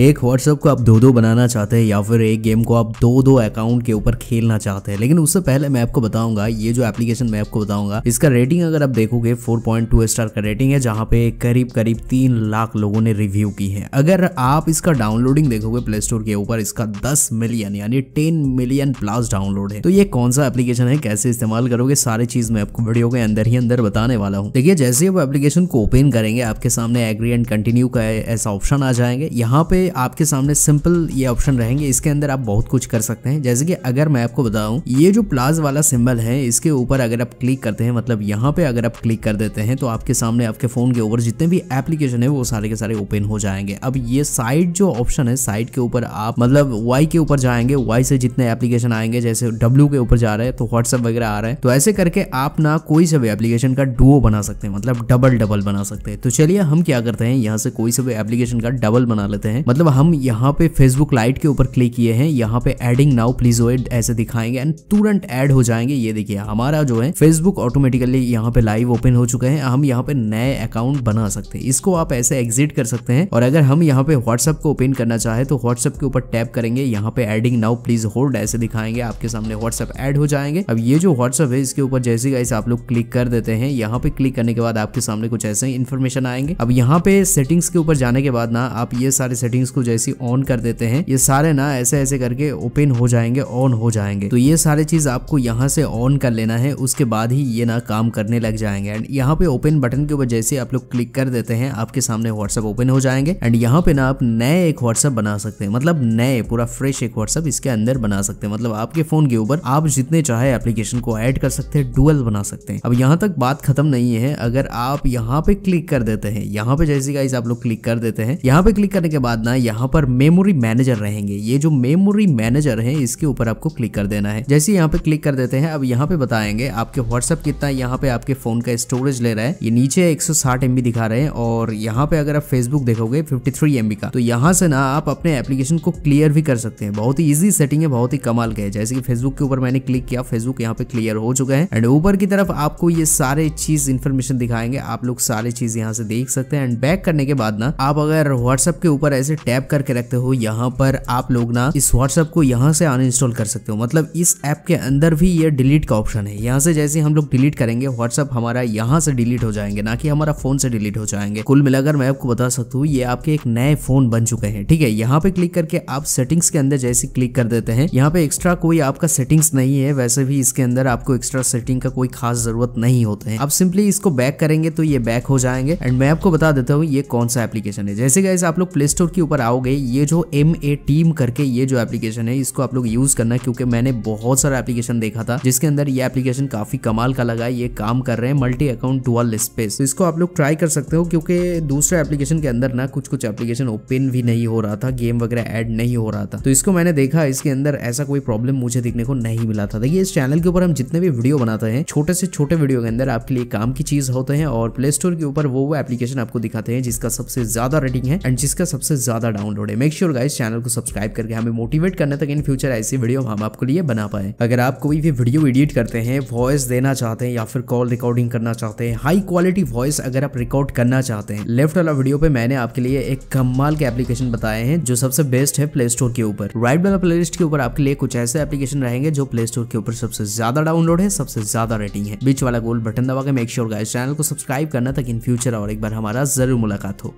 एक व्हाट्सएप को आप दो दो बनाना चाहते हैं या फिर एक गेम को आप दो दो अकाउंट के ऊपर खेलना चाहते हैं लेकिन उससे पहले मैं आपको बताऊंगा ये जो एप्लीकेशन मैं आपको बताऊंगा इसका रेटिंग अगर आप देखोगे 4.2 स्टार का रेटिंग है जहां पे करीब करीब तीन लाख लोगों ने रिव्यू की है अगर आप इसका डाउनलोडिंग देखोगे प्ले स्टोर के ऊपर इसका दस मिलियन यानी टेन मिलियन प्लस डाउनलोड है तो ये कौन सा एप्लीकेशन है कैसे इस्तेमाल करोगे सारी चीज मैं आपको वीडियो के अंदर ही अंदर बताने वाला हूँ देखिये जैसे आप एप्लीकेशन को ओपन करेंगे आपके सामने एग्री एंड कंटिन्यू का ऐसा ऑप्शन आ जाएंगे यहाँ पे आपके सामने सिंपल ये ऑप्शन रहेंगे इसके अंदर आप बहुत कुछ कर सकते हैं जैसे कि अगर मैं आपको बताऊं ये जो प्लाज वाला सिंबल है इसके ऊपर अगर आप क्लिक करते हैं मतलब यहाँ पे अगर आप क्लिक कर देते हैं तो आपके सामने आपके फोन के ऊपर जितने भी एप्लीकेशन है वो सारे के सारे ओपन हो जाएंगे अब ये साइड जो ऑप्शन है साइड के ऊपर आप मतलब वाई के ऊपर जाएंगे वाई से जितने एप्लीकेशन आएंगे जैसे डब्ल्यू के ऊपर जा रहे हैं तो व्हाट्सएप वगैरह आ रहे हैं तो ऐसे करके आप ना कोई से भी एप्लीकेशन का डुओ बना सकते हैं मतलब डबल डबल बना सकते हैं तो चलिए हम क्या करते हैं यहाँ से कोई से भी एप्लीकेशन का डबल बना लेते हैं मतलब हम यहाँ पे फेसबुक लाइट के ऊपर क्लिक किए हैं यहाँ पे एडिंग नाउ प्लीज ओ ऐसे दिखाएंगे एंड तुरंत ऐड हो जाएंगे ये देखिए हमारा जो है फेसबुक ऑटोमेटिकली यहाँ पे लाइव ओपन हो चुका है हम यहाँ पे नए अकाउंट बना सकते हैं इसको आप ऐसे एग्जिट कर सकते हैं और अगर हम यहाँ पे व्हाट्सअप को ओपन करना चाहे तो व्हाट्सअप के ऊपर टैप करेंगे यहाँ पे एडिंग नाउ प्लीज होल्ड ऐसे दिखाएंगे आपके सामने व्हाट्सअप एड हो जाएंगे अब ये जो व्हाट्सअप है इसके ऊपर जैसे गाइस आप लोग क्लिक कर देते हैं यहाँ पे क्लिक करने के बाद आपके सामने कुछ ऐसे इन्फॉर्मेशन आएंगे अब यहाँ पे सेटिंग्स के ऊपर जाने के बाद ना आप ये सारे सेटिंग सेटिंग्स को जैसे ऑन कर देते हैं ये सारे ना ऐसे ऐसे करके ओपन हो जाएंगे ऑन हो जाएंगे तो ये सारे चीज आपको यहाँ से ऑन कर लेना है उसके बाद ही ये ना काम करने लग जाएंगे एंड यहाँ पे ओपन बटन के ऊपर जैसे आप लोग क्लिक कर देते हैं आपके सामने व्हाट्सअप ओपन हो जाएंगे एंड यहाँ पे ना आप नए एक व्हाट्सअप बना सकते हैं मतलब नए पूरा फ्रेश एक व्हाट्सअप इसके अंदर बना सकते हैं मतलब आपके फोन के ऊपर आप जितने चाहे एप्लीकेशन को ऐड कर सकते हैं डुअल बना सकते हैं अब यहाँ तक बात खत्म नहीं है अगर आप यहाँ पे क्लिक कर देते हैं यहाँ पे जैसे गाइस आप लोग क्लिक कर देते हैं यहाँ पे क्लिक करने के बाद ना करना है यहाँ पर मेमोरी मैनेजर रहेंगे ये जो मेमोरी मैनेजर है इसके ऊपर आपको क्लिक कर देना है जैसे यहाँ पे क्लिक कर देते हैं अब यहाँ पे बताएंगे आपके व्हाट्सअप कितना यहाँ पे आपके फोन का स्टोरेज ले रहा है ये नीचे एक सौ दिखा रहे हैं और यहाँ पे अगर आप फेसबुक देखोगे फिफ्टी थ्री का तो यहाँ से ना आप अपने एप्लीकेशन को क्लियर भी कर सकते हैं बहुत ही ईजी सेटिंग है बहुत ही कमाल का है जैसे कि फेसबुक के ऊपर मैंने क्लिक किया फेसबुक यहाँ पे क्लियर हो चुका है एंड ऊपर की तरफ आपको ये सारे चीज इन्फॉर्मेशन दिखाएंगे आप लोग सारे चीज यहाँ से देख सकते हैं एंड बैक करने के बाद ना आप अगर व्हाट्सएप के ऊपर ऐसे टैप करके रखते हो यहाँ पर आप लोग ना इस व्हाट्सएप को यहाँ से अनइंस्टॉल कर सकते हो मतलब इस ऐप के अंदर भी ये डिलीट का ऑप्शन है यहाँ से जैसे हम लोग डिलीट करेंगे व्हाट्सएप हमारा यहाँ से डिलीट हो जाएंगे ना कि हमारा फोन से डिलीट हो जाएंगे कुल मिलाकर मैं आपको बता सकता हूँ ये आपके एक नए फोन बन चुके हैं ठीक है यहाँ पे क्लिक करके आप सेटिंग्स के अंदर जैसे क्लिक कर देते हैं यहाँ पे एक्स्ट्रा कोई आपका सेटिंग्स नहीं है वैसे भी इसके अंदर आपको एक्स्ट्रा सेटिंग का कोई खास जरूरत नहीं होते हैं आप सिंपली इसको बैक करेंगे तो ये बैक हो जाएंगे एंड मैं आपको बता देता हूँ ये कौन सा एप्लीकेशन है जैसे गैस आप लोग प्ले स्टोर की ऊपर आओगे ये जो एम ए टीम करके ये जो एप्लीकेशन है इसको आप लोग यूज करना क्योंकि मैंने बहुत सारा एप्लीकेशन देखा था जिसके अंदर ये एप्लीकेशन काफी कमाल का लगा ये काम कर रहे हैं मल्टी अकाउंट डुअल स्पेस इसको आप लोग ट्राई कर सकते हो क्योंकि दूसरे एप्लीकेशन के अंदर ना कुछ कुछ एप्लीकेशन ओपन भी नहीं हो रहा था गेम वगैरह एड नहीं हो रहा था तो इसको मैंने देखा इसके अंदर ऐसा कोई प्रॉब्लम मुझे देखने को नहीं मिला था देखिए इस चैनल के ऊपर हम जितने भी वीडियो बनाते हैं छोटे से छोटे वीडियो के अंदर आपके लिए काम की चीज होते हैं और प्ले स्टोर के ऊपर वो वो एप्लीकेशन आपको दिखाते हैं जिसका सबसे ज्यादा रेटिंग है एंड जिसका सबसे ज्यादा ज़्यादा डाउनलोड है मेक श्योर गाइस चैनल को सब्सक्राइब करके हमें मोटिवेट करने तक इन फ्यूचर ऐसी वीडियो हम आपके लिए बना पाए अगर आप कोई भी वीडियो एडिट करते हैं वॉइस देना चाहते हैं या फिर कॉल रिकॉर्डिंग करना चाहते हैं हाई क्वालिटी वॉइस अगर आप रिकॉर्ड करना चाहते हैं लेफ्ट वाला वीडियो पे मैंने आपके लिए एक कमाल के एप्लीकेशन बताए हैं जो सबसे बेस्ट है प्ले स्टोर के ऊपर राइट वाला प्ले लिस्ट के ऊपर आपके लिए कुछ ऐसे एप्लीकेशन रहेंगे जो प्ले स्टोर के ऊपर सबसे ज्यादा डाउनलोड है सबसे ज्यादा रेटिंग है बीच वाला गोल बटन दबा के मेक श्योर गाइस चैनल को सब्सक्राइब करना तक इन फ्यूचर और एक बार हमारा जरूर मुलाकात हो